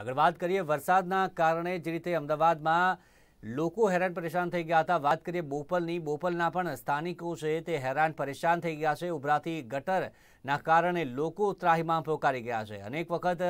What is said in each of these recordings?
આગળ વાત કરીએ વરસાદના કારણે જે રીતે અમદાવાદમાં લોકો હેરાન પરેશાન થઈ ગયા હતા વાત કરીએ બોપલની બોપલના પણ સ્થાનિકો છે તે હેરાન પરેશાન થઈ ગયા છે ઉભરાતી ગટરના કારણે લોકો ત્રાહીમાં પોકારી ગયા છે અનેક વખત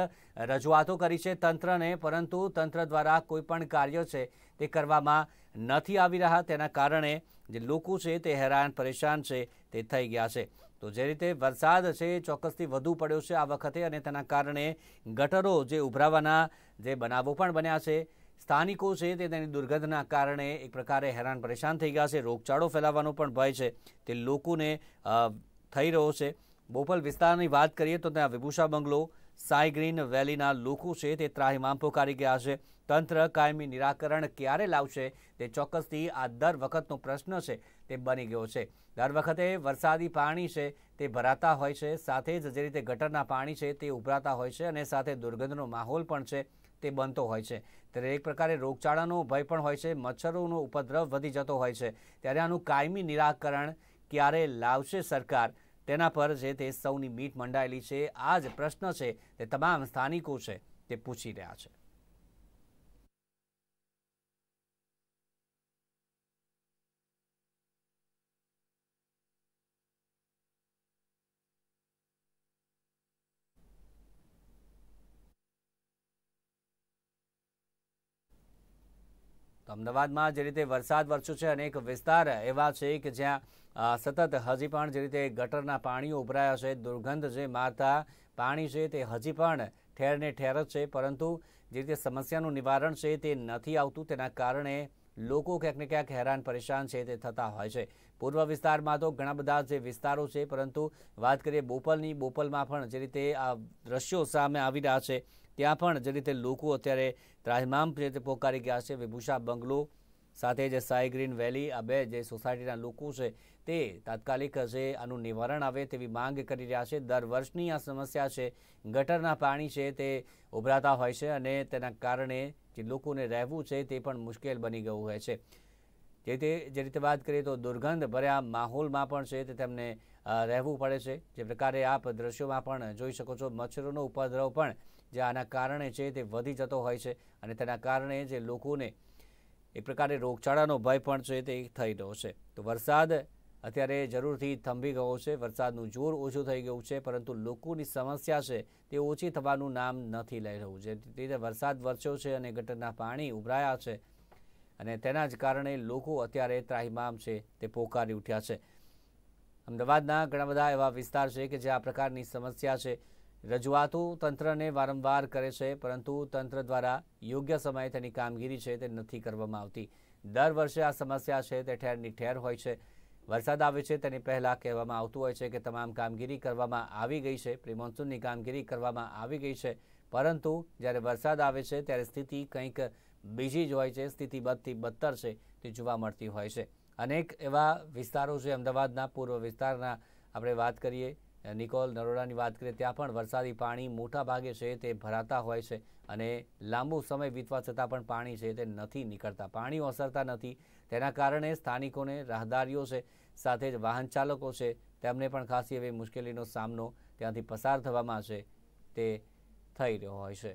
રજૂઆતો કરી છે તંત્રને પરંતુ તંત્ર દ્વારા કોઈ પણ કાર્ય છે તે કરવામાં નથી આવી રહ્યા તેના કારણે જે લોકો છે તે હેરાન પરેશાન છે તે થઈ ગયા છે તો જે રીતે વરસાદ છે ચોક્કસથી વધુ પડ્યો છે આ વખતે અને તેના કારણે ગટરો જે ઉભરાવાના જે બનાવો પણ બન્યા છે સ્થાનિકો છે તે તેની દુર્ગંધના કારણે એક પ્રકારે હેરાન પરેશાન થઈ ગયા છે રોગચાળો ફેલાવાનો પણ ભય છે તે લોકોને થઈ રહ્યો છે બોપલ વિસ્તારની વાત કરીએ તો ત્યાં વિભૂષા બંગલો સાઈ ગ્રીન વેલીના લોકો છે તે ત્રાહિમામ પોકારી ગયા છે તંત્ર કાયમી નિરાકરણ ક્યારે લાવશે તે ચોક્કસથી આ દર વખતનો પ્રશ્ન છે તે બની ગયો છે દર વખતે વરસાદી પાણી છે તે ભરાતા હોય છે સાથે જ જે રીતે ગટરના પાણી છે તે ઉભરાતા હોય છે અને સાથે દુર્ગંધનો માહોલ પણ છે તે બનતો હોય છે ત્યારે એક પ્રકારે રોગચાળાનો ભય પણ હોય છે મચ્છરોનો ઉપદ્રવ વધી જતો હોય છે ત્યારે આનું કાયમી નિરાકરણ ક્યારે લાવશે સરકાર તેના પર જે તે સૌની મીટ મંડાયેલી છે આ જ પ્રશ્ન છે તે તમામ સ્થાનિકો છે તે પૂછી રહ્યા છે તો અમદાવાદમાં જે રીતે વરસાદ વરસ્યો છે અનેક વિસ્તાર એવા છે કે જ્યાં સતત હજી પણ જે રીતે ગટરના પાણીઓ ઉભરાયા છે દુર્ગંધ જે મારતા પાણી છે તે હજી પણ ઠેરને ઠેર જ છે પરંતુ જે રીતે સમસ્યાનું નિવારણ છે તે નથી આવતું તેના કારણે લોકો ક્યાંક ને ક્યાંક હેરાન પરેશાન છે તે થતા હોય છે પૂર્વ વિસ્તારમાં તો ઘણા બધા જે વિસ્તારો છે પરંતુ વાત કરીએ બોપલની બોપલમાં પણ જે રીતે આ દ્રશ્યો સામે આવી રહ્યા છે ત્યાં પણ જે રીતે લોકો અત્યારે ત્રાજમામ જે રીતે પોકારી ગયા છે વિભૂષા બંગલો સાથે જે સાઈ ગ્રીન વેલી આ બે જે સોસાયટીના લોકો છે તે તાત્કાલિક જે આનું નિવારણ આવે તેવી માંગ કરી રહ્યા છે દર વર્ષની આ સમસ્યા છે ગટરના પાણી છે તે ઉભરાતા હોય છે અને તેના કારણે જે લોકોને રહેવું છે તે પણ મુશ્કેલ બની ગયું હોય છે જે તે જે રીતે વાત કરીએ તો દુર્ગંધ ભર્યા માહોલમાં પણ છે તે તેમને રહેવું પડે છે જે પ્રકારે આપ દ્રશ્યોમાં પણ જોઈ શકો છો મચ્છરોનો ઉપદ્રવ પણ જે આના કારણે છે તે વધી જતો હોય છે અને તેના કારણે જે લોકોને એક પ્રકારે રોગચાળાનો ભય પણ છે તે થઈ રહ્યો છે તો વરસાદ અત્યારે જરૂરથી થંભી ગયો છે વરસાદનું જોર ઓછું થઈ ગયું છે પરંતુ લોકોની સમસ્યા છે તે ઓછી થવાનું નામ નથી લઈ રહ્યું જે રીતે વરસાદ વરસ્યો છે અને ગટરના પાણી ઉભરાયા છે અને તેના જ કારણે લોકો અત્યારે ત્રાહિમામ છે તે પોકારી ઉઠ્યા છે અમદાવાદના ઘણા બધા એવા વિસ્તાર છે કે જે આ પ્રકારની સમસ્યા છે રજૂઆતો તંત્રને વારંવાર કરે છે પરંતુ તંત્ર દ્વારા યોગ્ય સમયે તેની કામગીરી છે તે નથી કરવામાં આવતી દર વર્ષે આ સમસ્યા છે તે ઠેરની ઠેર હોય છે વરસાદ આવે છે તેની પહેલાં કહેવામાં આવતું હોય છે કે તમામ કામગીરી કરવામાં આવી ગઈ છે પ્રિમોન્સૂનની કામગીરી કરવામાં આવી ગઈ છે પરંતુ જ્યારે વરસાદ આવે છે ત્યારે સ્થિતિ કંઈક બીજી જ હોય છે સ્થિતિ બદથી બદતર છે તે જોવા મળતી હોય છે અનેક એવા વિસ્તારો છે અમદાવાદના પૂર્વ વિસ્તારના આપણે વાત કરીએ નિકોલ નરોડાની વાત કરીએ ત્યાં પણ વરસાદી પાણી મોટા ભાગે છે તે ભરાતા હોય છે અને લાંબો સમય વીતવા છતાં પણ પાણી છે તે નથી નીકળતા પાણી ઓસરતા નથી તેના કારણે સ્થાનિકોને રાહદારીઓ છે સાથે જ વાહન ચાલકો છે તેમને પણ ખાસી એવી મુશ્કેલીનો સામનો ત્યાંથી પસાર થવામાં છે તે થઈ રહ્યો હોય છે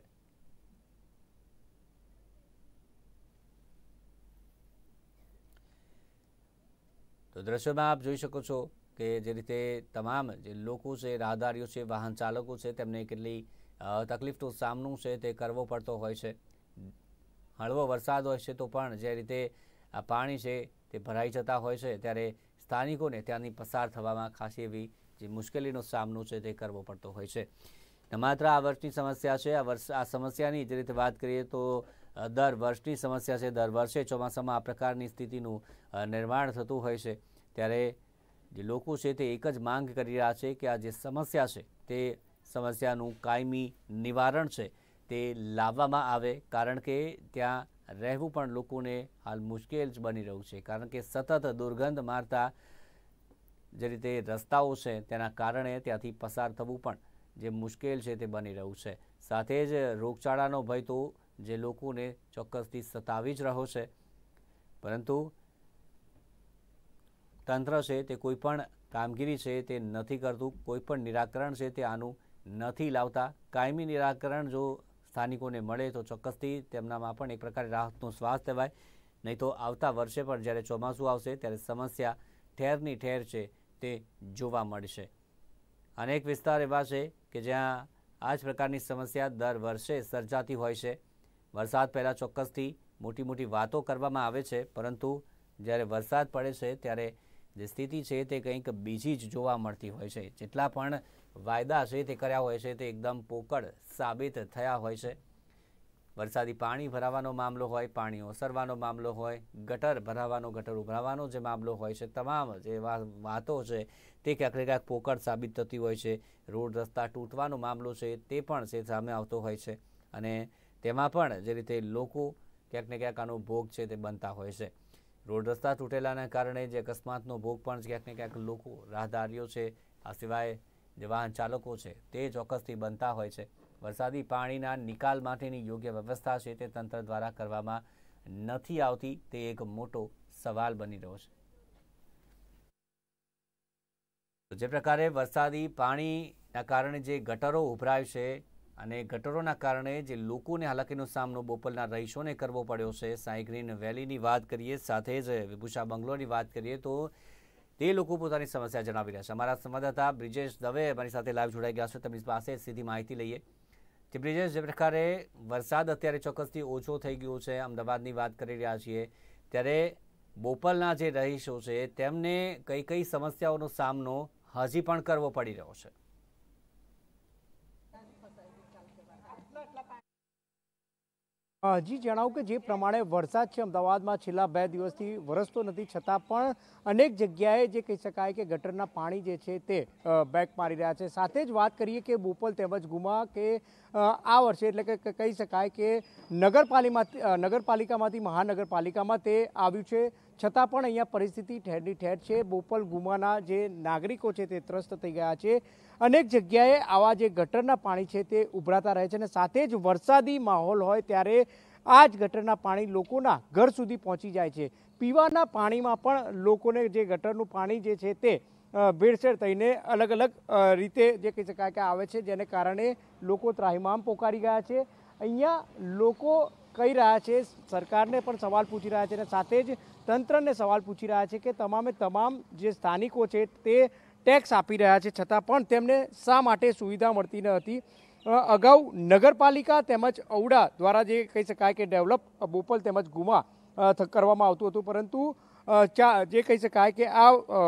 તો દ્રશ્યોમાં આપ જોઈ શકો છો કે જે રીતે તમામ જે લોકો છે રાહદારીઓ છે વાહન ચાલકો છે તેમને કેટલી તકલીફનો સામનો છે તે કરવો પડતો હોય છે હળવો વરસાદ હોય છે તો પણ જે રીતે આ પાણી છે તે ભરાઈ જતા હોય છે ત્યારે સ્થાનિકોને ત્યાંની પસાર થવામાં ખાસી એવી જે મુશ્કેલીનો સામનો છે તે કરવો પડતો હોય છે ન માત્ર આ વર્ષની સમસ્યા છે આ વર્ષ આ સમસ્યાની જે રીતે વાત કરીએ તો દર વર્ષની સમસ્યા છે દર વર્ષે ચોમાસામાં આ પ્રકારની સ્થિતિનું નિર્માણ થતું હોય છે ત્યારે જે લોકો છે તે એક જ માંગ કરી રહ્યા છે કે આ જે સમસ્યા છે તે સમસ્યાનું કાયમી નિવારણ છે તે લાવવામાં આવે કારણ કે ત્યાં રહેવું પણ લોકોને હાલ મુશ્કેલ જ બની રહ્યું છે કારણ કે સતત દુર્ગંધ મારતા જે રીતે રસ્તાઓ છે તેના કારણે ત્યાંથી પસાર થવું પણ જે મુશ્કેલ છે તે બની રહ્યું છે સાથે જ રોગચાળાનો ભય તો જે લોકોને ચોક્કસથી સતાવી જ રહ્યો છે પરંતુ તંત્ર છે તે કોઈપણ કામગીરી છે તે નથી કરતું કોઈપણ નિરાકરણ છે તે આનું નથી લાવતા કાયમી નિરાકરણ જો સ્થાનિકોને મળે તો ચોક્કસથી તેમનામાં પણ એક પ્રકારે રાહતનો શ્વાસ લેવાય નહીં તો આવતા વર્ષે પણ જ્યારે ચોમાસું આવશે ત્યારે સમસ્યા ઠેરની ઠેર છે તે જોવા મળશે અનેક વિસ્તાર એવા છે કે જ્યાં આ જ પ્રકારની સમસ્યા દર વર્ષે સર્જાતી હોય છે વરસાદ પહેલાં ચોક્કસથી મોટી મોટી વાતો કરવામાં આવે છે પરંતુ જ્યારે વરસાદ પડે છે ત્યારે જે સ્થિતિ છે તે કંઈક બીજી જ જોવા મળતી હોય છે જેટલા પણ વાયદા છે તે કર્યા હોય છે તે એકદમ પોકળ સાબિત થયા હોય છે વરસાદી પાણી ભરાવાનો મામલો હોય પાણી ઓસરવાનો મામલો હોય ગટર ભરાવાનો ગટર ઉભરાવાનો જે મામલો હોય છે તમામ જે વાતો છે તે ક્યાંક ક્યાંક પોકળ સાબિત થતી હોય છે રોડ રસ્તા તૂટવાનો મામલો છે તે પણ છે સામે આવતો હોય છે અને તેમાં પણ જે રીતે લોકો ક્યાંક ને ક્યાંક આનો ભોગ છે તે બનતા હોય છે રોડ રસ્તા તૂટેલાના કારણે જે અકસ્માતનો ભોગ પણ ક્યાંક ને ક્યાંક લોકો રાહદારીઓ છે આ સિવાય જે વાહન ચાલકો છે તે ચોક્કસથી બનતા હોય છે વરસાદી પાણીના નિકાલ માટેની યોગ્ય વ્યવસ્થા છે તે તંત્ર દ્વારા કરવામાં નથી આવતી તે એક મોટો સવાલ બની રહ્યો છે જે પ્રકારે વરસાદી પાણીના કારણે જે ગટરો ઉભરાય છે અને ગટરોના કારણે જે લોકોને હાલાકીનો સામનો બોપલના રહીશોને કરવો પડ્યો છે સાંઈ ગ્રીન વેલીની વાત કરીએ સાથે જ વિભૂષા બંગલોની વાત કરીએ તો તે લોકો પોતાની સમસ્યા જણાવી રહ્યા છે અમારા સંવાદદાતા બ્રિજેશ દવે અમારી સાથે લાઈવ જોડાઈ ગયા છે તેમની પાસે સીધી માહિતી લઈએ કે બ્રિજેશ જે પ્રકારે વરસાદ અત્યારે ચોક્કસથી ઓછો થઈ ગયો છે અમદાવાદની વાત કરી રહ્યા છીએ ત્યારે બોપલના જે રહીશો છે તેમને કઈ કઈ સમસ્યાઓનો સામનો હજી પણ કરવો પડી રહ્યો છે હજી જણાવું કે જે પ્રમાણે વરસાદ છે અમદાવાદમાં છેલ્લા બે દિવસથી વરસતો નથી છતાં પણ અનેક જગ્યાએ જે કહી શકાય કે ગટરના પાણી જે છે તે બેક મારી રહ્યા છે સાથે જ વાત કરીએ કે બોપલ તેમજ ગુમા કે આ વર્ષે એટલે કે કહી શકાય કે નગરપાલિકામાંથી નગરપાલિકામાંથી મહાનગરપાલિકામાં તે આવ્યું છે છતાં પણ અહીંયા પરિસ્થિતિ ઠેરની ઠેર છે બોપલ ગુમાના જે નાગરિકો છે તે ત્રસ્ત થઈ ગયા છે અનેક જગ્યાએ આવા જે ગટરના પાણી છે તે ઉભરાતા રહે છે અને સાથે જ વરસાદી માહોલ હોય ત્યારે આ જ ગટરના પાણી લોકોના ઘર સુધી પહોંચી જાય છે પીવાના પાણીમાં પણ લોકોને જે ગટરનું પાણી જે છે તે ભેળસેળ થઈને અલગ અલગ રીતે જે કહી શકાય કે આવે છે જેને કારણે લોકો ત્રાહિમામ પોકારી ગયા છે અહીંયા લોકો કહી રહ્યા છે સરકારને પણ સવાલ પૂછી રહ્યા છે અને સાથે જ તંત્રને સવાલ પૂછી રહ્યા છે કે તમામે તમામ જે સ્થાનિકો છે તે ટેક્સ આપી રહ્યા છે છતાં પણ તેમને શા માટે સુવિધા મળતી ન હતી અગાઉ નગરપાલિકા તેમજ ઔડા દ્વારા જે કહી શકાય કે ડેવલપ બોપલ તેમજ ગુમા કરવામાં આવતું હતું પરંતુ ચા જે કહી શકાય કે આ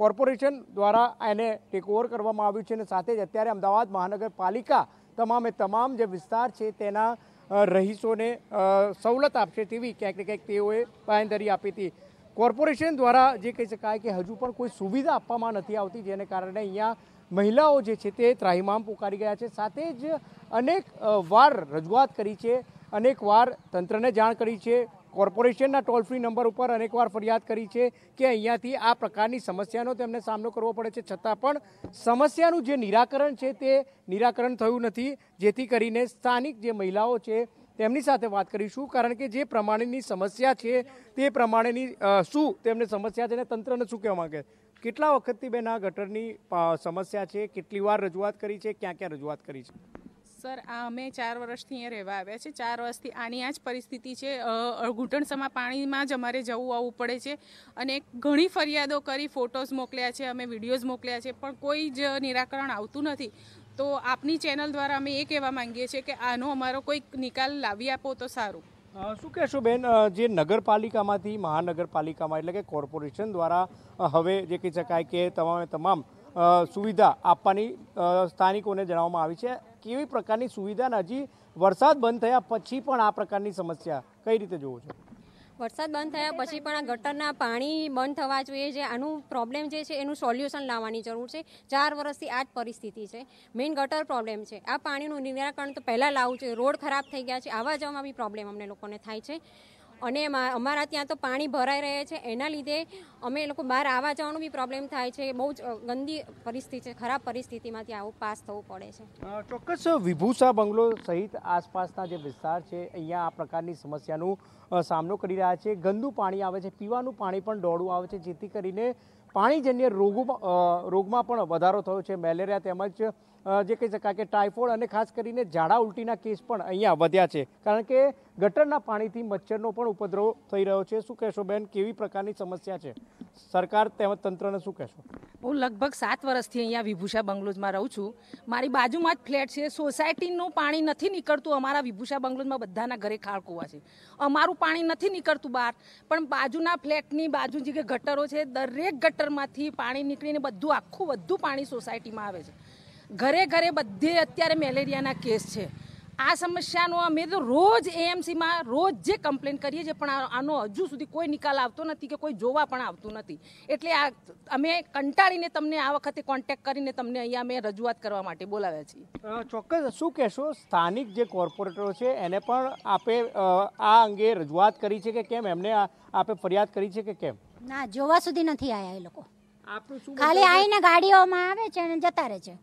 કોર્પોરેશન દ્વારા એને ટેકઓવર કરવામાં આવ્યું છે અને સાથે જ અત્યારે અમદાવાદ મહાનગરપાલિકા તમામે તમામ જે વિસ્તાર છે તેના રહીશોને સવલત આપશે તેવી ક્યાંક ને ક્યાંક તેઓએ બાંયધરી આપી હતી કોર્પોરેશન દ્વારા જે કહી શકાય કે હજુ પણ કોઈ સુવિધા આપવામાં નથી આવતી જેને કારણે અહીંયા મહિલાઓ જે છે તે ત્રાહિમામ પોકારી ગયા છે સાથે જ અનેક વાર રજૂઆત કરી છે અનેક વાર તંત્રને જાણ કરી છે કોર્પોરેશનના ટોલ ફ્રી નંબર ઉપર અનેકવાર ફરિયાદ કરી છે કે અહીંયાથી આ પ્રકારની સમસ્યાનો તેમને સામનો કરવો પડે છે છતાં પણ સમસ્યાનું જે નિરાકરણ છે તે નિરાકરણ થયું નથી જેથી કરીને સ્થાનિક જે મહિલાઓ છે તેમની સાથે વાત કરીશું કારણ કે જે પ્રમાણેની સમસ્યા છે તે પ્રમાણેની શું તેમને સમસ્યા છે અને તંત્રને શું કહેવા માગે કેટલા વખતથી બેન આ ગટરની સમસ્યા છે કેટલી વાર રજૂઆત કરી છે ક્યાં ક્યાં રજૂઆત કરી છે સર આ અમે ચાર વર્ષથી અહીંયા રહેવા આવ્યા છે ચાર વર્ષથી આની આ જ પરિસ્થિતિ છે ઘૂંટણસમાં પાણીમાં જ અમારે જવું આવવું પડે છે અને ઘણી ફરિયાદો કરી ફોટોઝ મોકલ્યા છે અમે વિડીયોઝ મોકલ્યા છે પણ કોઈ જ નિરાકરણ આવતું નથી તો આપની ચેનલ દ્વારા અમે એ કહેવા માંગીએ છીએ કે આનો અમારો કોઈક નિકાલ લાવી આપો તો સારું શું કહેશો બેન જે નગરપાલિકામાંથી મહાનગરપાલિકામાં એટલે કે કોર્પોરેશન દ્વારા હવે જે કહી શકાય કે તમામે તમામ સુવિધા આપવાની સ્થાનિકોને જણાવવામાં આવી છે કેવી પ્રકારની સુવિધા હજી વરસાદ બંધ થયા પછી પણ આ પ્રકારની સમસ્યા કઈ રીતે જોવો છો વરસાદ બંધ થયા પછી પણ આ ગટરના પાણી બંધ થવા જોઈએ જે આનું પ્રોબ્લેમ જે છે એનું સોલ્યુશન લાવવાની જરૂર છે ચાર વર્ષથી આ જ પરિસ્થિતિ છે મેઇન ગટર પ્રોબ્લેમ છે આ પાણીનું નિરાકરણ તો પહેલાં લાવવું જોઈએ રોડ ખરાબ થઈ ગયા છે આવા જવામાં બી પ્રોબ્લેમ અમને લોકોને થાય છે અને અમારા ત્યાં તો પાણી ભરાઈ રહે છે એના લીધે અમે લોકો બહાર આવવા જવાનું બી પ્રોબ્લેમ થાય છે બહુ જ ગંદી પરિસ્થિતિ છે ખરાબ પરિસ્થિતિમાંથી આવું પાસ થવું પડે છે ચોક્કસ વિભૂષા બંગલો સહિત આસપાસના જે વિસ્તાર છે અહીંયા આ પ્રકારની સમસ્યાનું સામનો કરી રહ્યા છે ગંદુ પાણી આવે છે પીવાનું પાણી પણ દોડું આવે છે જેથી કરીને પાણીજન્ય રોગો રોગમાં પણ વધારો થયો છે મેલેરિયા તેમજ જે કહી શકાય કે ટાઇફોઇડ અને ખાસ કરીને ઝાડા ઉલટીના કેસ પણ અહીંયા વધ્યા છે કારણ કે ગટરના પાણીથી મચ્છરનો પણ ઉપદ્રવ થઈ રહ્યો છે શું કહેશો બેન કેવી પ્રકારની સમસ્યા છે સરકાર તેમજ તંત્રને શું કહેશો હું લગભગ સાત વર્ષથી અહીંયા વિભૂષા બંગલોઝમાં રહું છું મારી બાજુમાં જ ફ્લેટ છે સોસાયટીનું પાણી નથી નીકળતું અમારા વિભૂષા બંગલોઝમાં બધાના ઘરે ખાળકુવા છે અમારું પાણી નથી નીકળતું બહાર પણ બાજુના ફ્લેટની બાજુ જે ગટરો છે દરેક ગટરમાંથી પાણી નીકળીને બધું આખું બધું પાણી સોસાયટીમાં આવે છે ઘરે ઘરે બધે અત્યારે મેલેરિયાના કેસ છે આ સમસ્યાનો અમે તો રોજ એએમસીમાં રોજ જે કમ્પ્લેન કરીએ છીએ પણ આનો હજુ સુધી કોઈ નિકાલ આવતો નથી કે કોઈ જોવા પણ આવતું નથી એટલે આ અમે કંટાળીને તમને આ વખતે કોન્ટેક્ટ કરીને તમને અહીંયા અમે રજૂઆત કરવા માટે બોલાવ્યા છીએ ચોક્કસ શું કહેશો સ્થાનિક જે કોર્પોરેટરો છે એને પણ આપે આ અંગે રજૂઆત કરી છે કે કેમ એમને આપે ફરિયાદ કરી છે કે કેમ ના જોવા સુધી નથી આવ્યા એ લોકો ખાલી આવીને ગાડીઓમાં આવે છે અને જતા રહે છે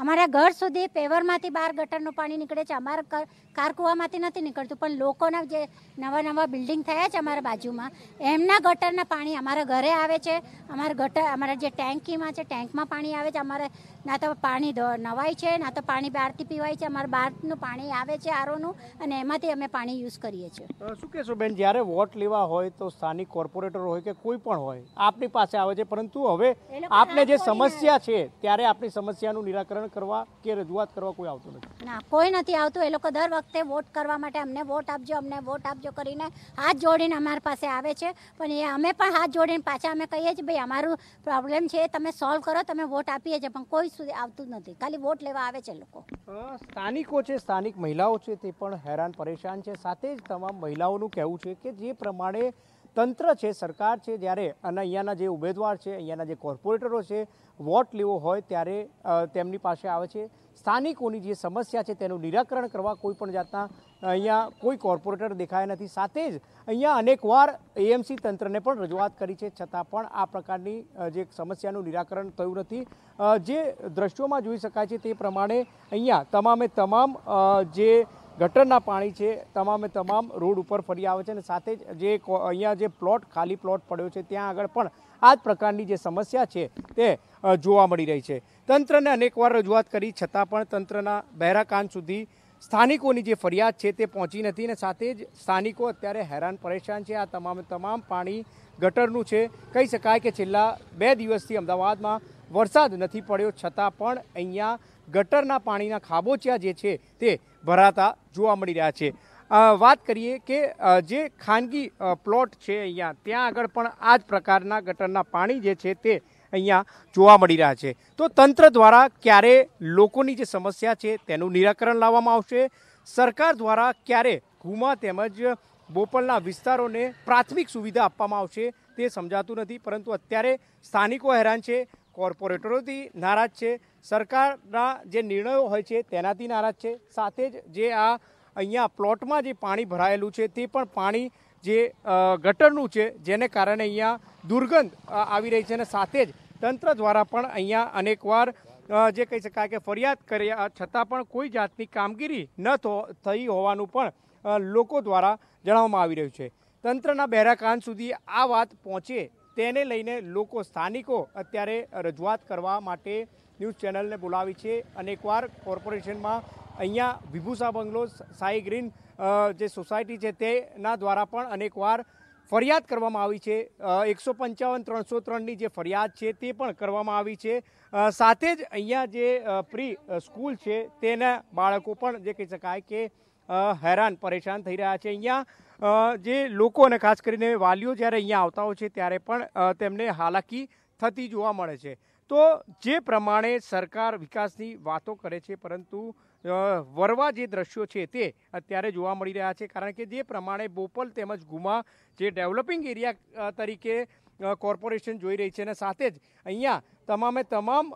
અમારા ઘર સુધી પેવરમાંથી બહાર ગટરનું પાણી નીકળે છે અમારા કાર કૂવામાંથી નથી નીકળતું પણ લોકોના જે નવા નવા બિલ્ડિંગ થયા છે અમારા બાજુમાં એમના ગટરના પાણી અમારા ઘરે આવે છે અમારા ગટર અમારા જે ટેન્કીમાં છે ટેન્કમાં પાણી આવે છે અમારે ના તો પાણી નવાય છે ના તો પાણી બહારથી પીવાય છે અમારે બહારનું પાણી આવે છે આરોનું અને એમાંથી અમે પાણી યુઝ કરીએ છીએ શું કહેશો બેન જ્યારે વોટ લેવા હોય તો સ્થાનિક કોર્પોરેટર હોય કે કોઈ પણ હોય આપની પાસે આવે છે પરંતુ હવે આપને જે સમસ્યા છે ત્યારે આપની સમસ્યાનું નિરાકરણ કરવા કે રજૂઆત કરવા કોઈ આવતું નથી ના કોઈ નથી આવતું એ લોકો દર વખત વખતે વોટ કરવા માટે અમને વોટ આપજો અમને વોટ આપજો કરીને હાથ જોડીને અમારી પાસે આવે છે પણ એ અમે પણ હાથ જોડીને પાછા અમે કહીએ છીએ ભાઈ અમારું પ્રોબ્લેમ છે એ તમે સોલ્વ કરો તમે વોટ આપીએ છીએ પણ કોઈ સુધી આવતું નથી ખાલી વોટ લેવા આવે છે લોકો સ્થાનિકો છે સ્થાનિક મહિલાઓ છે તે પણ હેરાન પરેશાન છે સાથે જ તમામ મહિલાઓનું કહેવું છે કે જે પ્રમાણે તંત્ર છે સરકાર છે જ્યારે અને અહીંયાના જે ઉમેદવાર છે અહીંયાના જે કોર્પોરેટરો છે વોટ લેવો હોય ત્યારે તેમની પાસે આવે છે સ્થાનિકોની જે સમસ્યા છે તેનું નિરાકરણ કરવા કોઈ પણ જાતના અહીંયા કોઈ કોર્પોરેટર દેખાયા નથી સાથે જ અહીંયા અનેકવાર એએમસી તંત્રને પણ રજૂઆત કરી છે છતાં પણ આ પ્રકારની જે સમસ્યાનું નિરાકરણ થયું નથી જે દ્રશ્યોમાં જોઈ શકાય છે તે પ્રમાણે અહીંયા તમામે તમામ જે ગટરના પાણી છે તમામે તમામ રોડ ઉપર ફરી આવે છે અને સાથે જ જે અહીંયા જે પ્લોટ ખાલી પ્લોટ પડ્યો છે ત્યાં આગળ પણ આ જ પ્રકારની જે સમસ્યા છે તે જોવા મળી રહી છે તંત્રને અનેકવાર રજૂઆત કરી છતાં પણ તંત્રના બહેરા કાન સુધી સ્થાનિકોની જે ફરિયાદ છે તે પહોંચી નથી ને સાથે જ સ્થાનિકો અત્યારે હેરાન પરેશાન છે આ તમામ તમામ પાણી ગટરનું છે કહી શકાય કે છેલ્લા બે દિવસથી અમદાવાદમાં વરસાદ નથી પડ્યો છતાં પણ અહીંયા ગટરના પાણીના ખાબોચિયા જે છે તે ભરાતા જોવા મળી રહ્યા છે વાત કરીએ કે જે ખાનગી પ્લોટ છે અહીંયા ત્યાં આગળ પણ આ જ પ્રકારના ગટરના પાણી જે છે તે અહીંયા જોવા મળી રહ્યા છે તો તંત્ર દ્વારા ક્યારે લોકોની જે સમસ્યા છે તેનું નિરાકરણ લાવવામાં આવશે સરકાર દ્વારા ક્યારે ઘુમા તેમજ બોપલના વિસ્તારોને પ્રાથમિક સુવિધા આપવામાં આવશે તે સમજાતું નથી પરંતુ અત્યારે સ્થાનિકો હેરાન છે કોર્પોરેટરોથી નારાજ છે સરકારના જે નિર્ણયો હોય છે તેનાથી નારાજ છે સાથે જ જે આ અહીંયા પ્લોટમાં જે પાણી ભરાયેલું છે તે પણ પાણી જે ગટરનું છે જેને કારણે અહીંયા દુર્ગંધ આવી રહી છે અને સાથે જ તંત્ર દ્વારા પણ અહીંયા અનેકવાર જે કહી શકાય કે ફરિયાદ કર્યા છતાં પણ કોઈ જાતની કામગીરી ન થઈ હોવાનું પણ લોકો દ્વારા જણાવવામાં આવી રહ્યું છે તંત્રના બહેરા કાન સુધી આ વાત પહોંચે તેને લઈને લોકો સ્થાનિકો અત્યારે રજૂઆત કરવા માટે ન્યૂઝ ચેનલને બોલાવી છે અનેકવાર કોર્પોરેશનમાં અહીંયા વિભૂષા બંગલો સાઈ ગ્રીન જે સોસાયટી છે તેના દ્વારા પણ અનેકવાર ફરિયાદ કરવામાં આવી છે એકસો પંચાવન ત્રણસો ત્રણની જે ફરિયાદ છે તે પણ કરવામાં આવી છે સાથે જ અહીંયા જે પ્રી સ્કૂલ છે તેના બાળકો પણ જે કહી શકાય કે હેરાન પરેશાન થઈ રહ્યા છે અહીંયા જે લોકો અને ખાસ કરીને વાલીઓ જ્યારે અહીંયા આવતા હોય છે ત્યારે પણ તેમને હાલાકી થતી જોવા મળે છે તો જે પ્રમાણે સરકાર વિકાસની વાતો કરે છે પરંતુ વરવા જે દ્રશ્યો છે તે અત્યારે જોવા મળી રહ્યા છે કારણ કે જે પ્રમાણે બોપલ તેમજ ગુમા જે ડેવલપિંગ એરિયા તરીકે કોર્પોરેશન જોઈ રહી છે અને સાથે જ અહીંયા તમામે તમામ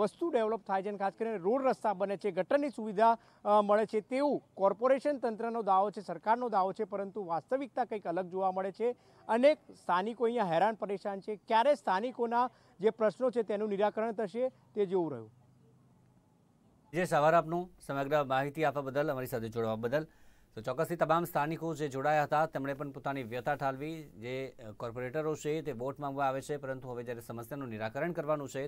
વસ્તુ ડેવલપ થાય છે અને ખાસ કરીને રોડ રસ્તા બને છે ગટરની સુવિધા મળે છે તેવું કોર્પોરેશન તંત્રનો દાવો છે સરકારનો દાવો છે પરંતુ વાસ્તવિકતા કંઈક અલગ જોવા મળે છે અનેક સ્થાનિકો અહીંયા હેરાન પરેશાન છે ક્યારે સ્થાનિકોના જે પ્રશ્નો છે તેનું નિરાકરણ થશે તે જોવું રહ્યું જે સવાર આપનું સમગ્ર માહિતી આપવા બદલ અમારી સાથે જોડવા બદલ તો ચોક્કસથી તમામ સ્થાનિકો જે જોડાયા હતા તેમણે પણ પોતાની વ્યથા ઠાલવી જે કોર્પોરેટરો છે તે વોટ માંગવા આવે છે પરંતુ હવે જ્યારે સમસ્યાનું નિરાકરણ કરવાનું છે